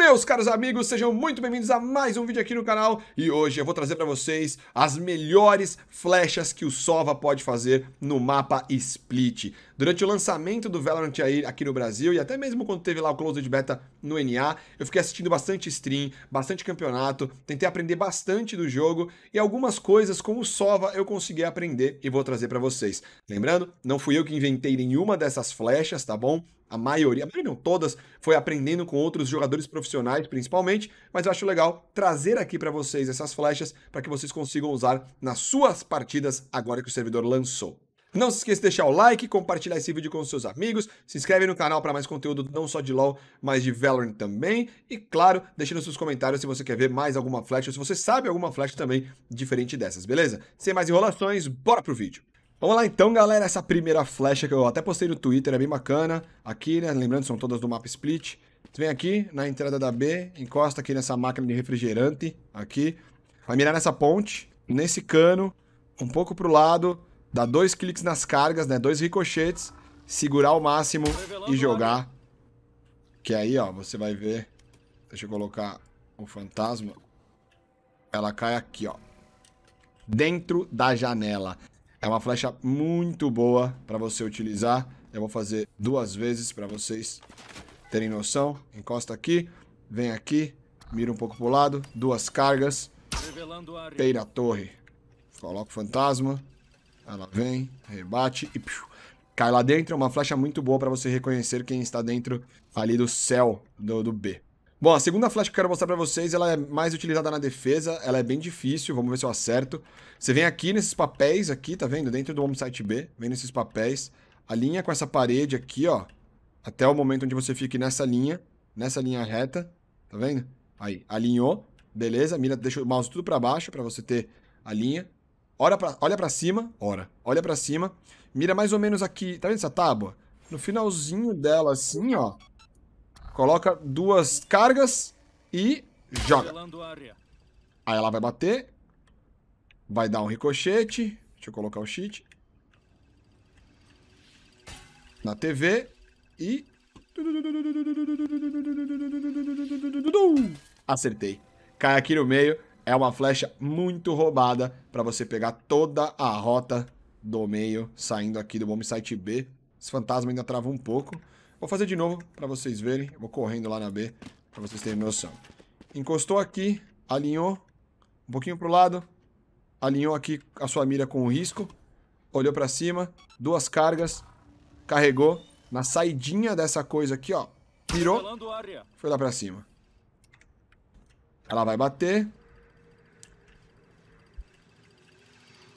Meus caros amigos, sejam muito bem-vindos a mais um vídeo aqui no canal e hoje eu vou trazer para vocês as melhores flechas que o Sova pode fazer no mapa Split. Durante o lançamento do Valorant aqui no Brasil e até mesmo quando teve lá o Closed Beta no NA, eu fiquei assistindo bastante stream, bastante campeonato, tentei aprender bastante do jogo e algumas coisas com o Sova eu consegui aprender e vou trazer para vocês. Lembrando, não fui eu que inventei nenhuma dessas flechas, tá bom? a maioria, a maioria não, todas, foi aprendendo com outros jogadores profissionais, principalmente, mas eu acho legal trazer aqui para vocês essas flechas para que vocês consigam usar nas suas partidas agora que o servidor lançou. Não se esqueça de deixar o like, compartilhar esse vídeo com seus amigos, se inscreve no canal para mais conteúdo não só de LoL, mas de Valorant também. E claro, deixe nos seus comentários se você quer ver mais alguma flecha ou se você sabe alguma flecha também diferente dessas, beleza? Sem mais enrolações, bora pro vídeo! Vamos lá então, galera, essa primeira flecha que eu até postei no Twitter, é bem bacana. Aqui, né, lembrando, são todas do mapa split. Você vem aqui na entrada da B, encosta aqui nessa máquina de refrigerante, aqui. Vai mirar nessa ponte, nesse cano, um pouco pro lado, dá dois cliques nas cargas, né, dois ricochetes, segurar ao máximo e jogar. Que aí, ó, você vai ver... Deixa eu colocar o fantasma. Ela cai aqui, ó. Dentro da janela. É uma flecha muito boa para você utilizar. Eu vou fazer duas vezes para vocês terem noção. Encosta aqui, vem aqui, mira um pouco pro lado, duas cargas. Peira a torre. Coloca o fantasma. Ela vem, rebate e piu, cai lá dentro. É uma flecha muito boa para você reconhecer quem está dentro ali do céu do, do B. Bom, a segunda flecha que eu quero mostrar para vocês, ela é mais utilizada na defesa, ela é bem difícil, vamos ver se eu acerto. Você vem aqui nesses papéis aqui, tá vendo? Dentro do home site B, vem nesses papéis, alinha com essa parede aqui, ó, até o momento onde você fique nessa linha, nessa linha reta, tá vendo? Aí, alinhou, beleza, mira, deixa o mouse tudo para baixo para você ter a linha. Ora pra, olha para cima, ora, olha para cima, mira mais ou menos aqui, tá vendo essa tábua? No finalzinho dela assim, ó, Coloca duas cargas e joga. Aí ela vai bater. Vai dar um ricochete. Deixa eu colocar o cheat. Na TV. E... Acertei. Cai aqui no meio. É uma flecha muito roubada para você pegar toda a rota do meio, saindo aqui do bomb site B. Esse fantasma ainda trava um pouco. Vou fazer de novo para vocês verem. Eu vou correndo lá na B para vocês terem noção. Encostou aqui, alinhou um pouquinho para o lado, alinhou aqui a sua mira com o risco, olhou para cima, duas cargas, carregou na saidinha dessa coisa aqui, ó. Virou, foi lá para cima. Ela vai bater.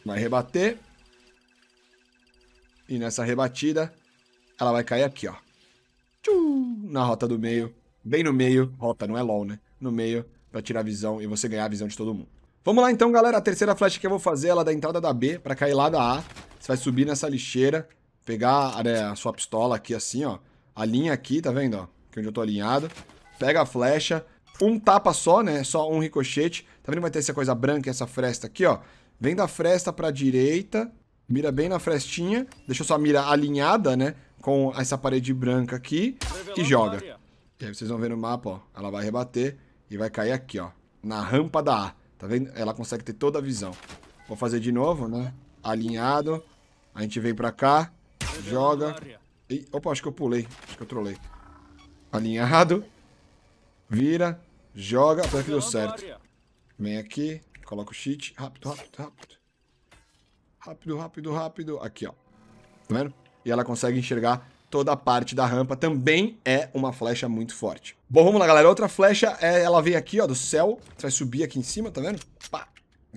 Vai rebater. E nessa rebatida, ela vai cair aqui, ó tchum, na rota do meio. Bem no meio. Rota, não é LOL, né? No meio, pra tirar a visão e você ganhar a visão de todo mundo. Vamos lá então, galera. A terceira flecha que eu vou fazer, ela é da entrada da B, pra cair lá da A. Você vai subir nessa lixeira, pegar né, a sua pistola aqui assim, ó. A linha aqui, tá vendo, ó? Que é onde eu tô alinhado. Pega a flecha, um tapa só, né? Só um ricochete. Tá vendo? Vai ter essa coisa branca, essa fresta aqui, ó. Vem da fresta pra direita, mira bem na frestinha. Deixa sua mira alinhada, né? com essa parede branca aqui e joga. E aí vocês vão ver no mapa, ó. Ela vai rebater e vai cair aqui, ó. Na rampa da A. Tá vendo? Ela consegue ter toda a visão. Vou fazer de novo, né? Alinhado. A gente vem pra cá. Joga. E, opa, acho que eu pulei. Acho que eu trolei. Alinhado. Vira. Joga. Até que deu certo. Vem aqui. Coloca o cheat. Rápido, rápido, rápido. Rápido, rápido, rápido. Aqui, ó. Tá vendo? e ela consegue enxergar toda a parte da rampa. Também é uma flecha muito forte. Bom, vamos lá, galera. Outra flecha, é, ela vem aqui, ó, do céu. Você vai subir aqui em cima, tá vendo? Pá!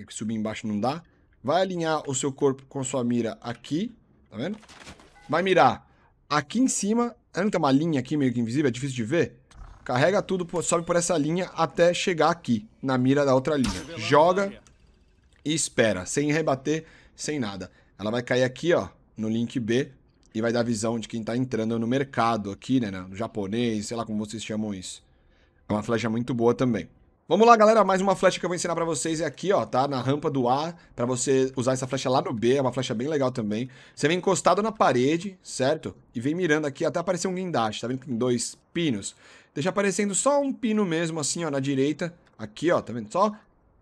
Subir embaixo não dá. Vai alinhar o seu corpo com sua mira aqui, tá vendo? Vai mirar aqui em cima. Não tem uma linha aqui meio que invisível, é difícil de ver? Carrega tudo, sobe por essa linha até chegar aqui, na mira da outra linha. Joga e espera, sem rebater, sem nada. Ela vai cair aqui, ó, no link B, e vai dar a visão de quem está entrando no mercado aqui, né, no japonês, sei lá como vocês chamam isso. É uma flecha muito boa também. Vamos lá, galera, mais uma flecha que eu vou ensinar para vocês é aqui, ó, tá? Na rampa do A, para você usar essa flecha lá no B, é uma flecha bem legal também. Você vem encostado na parede, certo? E vem mirando aqui até aparecer um guindaste, tá vendo que tem dois pinos? Deixa aparecendo só um pino mesmo, assim, ó, na direita. Aqui, ó, tá vendo? Só,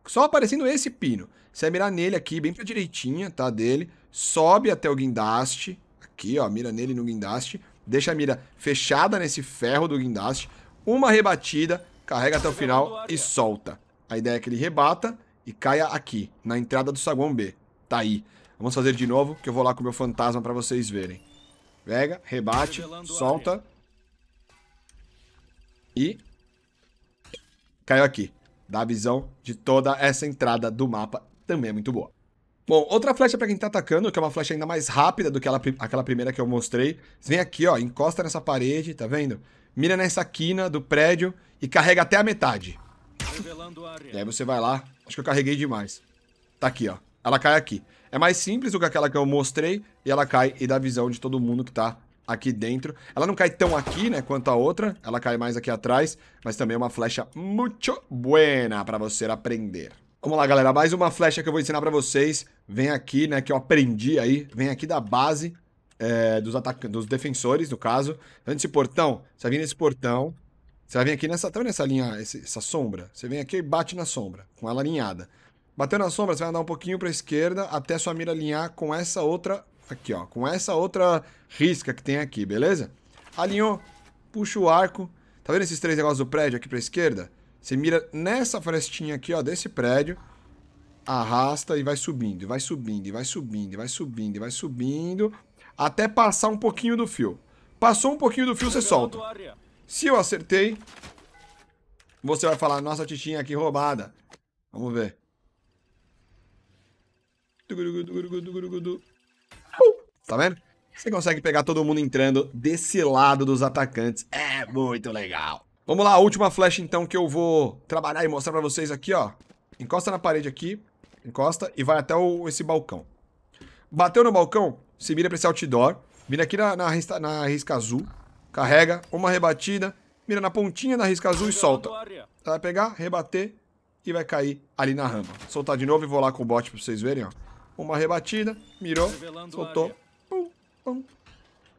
só aparecendo esse pino. Você vai mirar nele aqui, bem pra direitinha, tá, dele. Sobe até o guindaste, Aqui, ó, mira nele no guindaste. Deixa a mira fechada nesse ferro do guindaste. Uma rebatida, carrega até o final e solta. A ideia é que ele rebata e caia aqui, na entrada do saguão B. Tá aí. Vamos fazer de novo, que eu vou lá com o meu fantasma para vocês verem. Pega, rebate, solta. E... Caiu aqui. Dá a visão de toda essa entrada do mapa. Também é muito boa. Bom, outra flecha para quem tá atacando, que é uma flecha ainda mais rápida do que ela, aquela primeira que eu mostrei. Você vem aqui, ó, encosta nessa parede, tá vendo? Mira nessa quina do prédio e carrega até a metade. A e aí você vai lá. Acho que eu carreguei demais. Tá aqui, ó. Ela cai aqui. É mais simples do que aquela que eu mostrei. E ela cai e dá visão de todo mundo que tá aqui dentro. Ela não cai tão aqui, né, quanto a outra. Ela cai mais aqui atrás. Mas também é uma flecha muito buena para você aprender. Vamos lá, galera, mais uma flecha que eu vou ensinar para vocês. Vem aqui, né, que eu aprendi aí, vem aqui da base é, dos, dos defensores, no caso. antes tá nesse portão, você vai vir nesse portão, você vai vir aqui nessa, tá vendo essa linha, essa sombra? Você vem aqui e bate na sombra, com ela alinhada. Bateu na sombra, você vai andar um pouquinho para a esquerda até sua mira alinhar com essa outra, aqui ó, com essa outra risca que tem aqui, beleza? Alinhou, puxa o arco. Tá vendo esses três negócios do prédio aqui para a esquerda? Você mira nessa frestinha aqui, ó, desse prédio, arrasta e vai subindo, e vai subindo, e vai subindo, e vai subindo, e vai subindo, até passar um pouquinho do fio. Passou um pouquinho do fio, você solta. Se eu acertei, você vai falar, nossa titinha aqui roubada. Vamos ver. Tá vendo? Você consegue pegar todo mundo entrando desse lado dos atacantes. É muito legal. Vamos lá, a última flecha então que eu vou trabalhar e mostrar pra vocês aqui, ó. Encosta na parede aqui, encosta e vai até o, esse balcão. Bateu no balcão, se mira pra esse outdoor, mira aqui na, na, na risca azul, carrega, uma rebatida, mira na pontinha da risca azul e solta. Vai pegar, rebater e vai cair ali na rampa. Soltar de novo e vou lá com o bot pra vocês verem, ó. Uma rebatida, mirou, soltou. Pum, pum.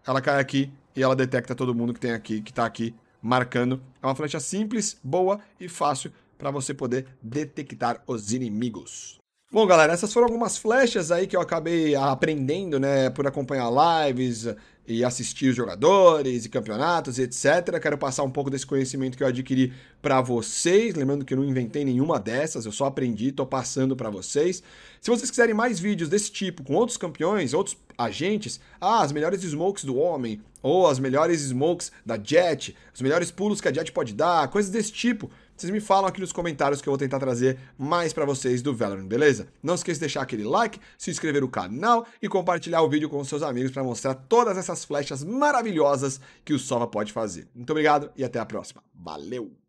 Ela cai aqui e ela detecta todo mundo que tem aqui, que tá aqui marcando. É uma flecha simples, boa e fácil para você poder detectar os inimigos. Bom, galera, essas foram algumas flechas aí que eu acabei aprendendo, né, por acompanhar lives e assistir os jogadores e campeonatos, etc. Quero passar um pouco desse conhecimento que eu adquiri para vocês, lembrando que eu não inventei nenhuma dessas, eu só aprendi, tô passando para vocês. Se vocês quiserem mais vídeos desse tipo com outros campeões, outros agentes, ah, as melhores smokes do homem, ou as melhores smokes da Jet, os melhores pulos que a Jet pode dar, coisas desse tipo, vocês me falam aqui nos comentários que eu vou tentar trazer mais para vocês do Valorant, beleza? Não esqueça de deixar aquele like, se inscrever no canal e compartilhar o vídeo com seus amigos para mostrar todas essas flechas maravilhosas que o Sova pode fazer. Muito obrigado e até a próxima. Valeu!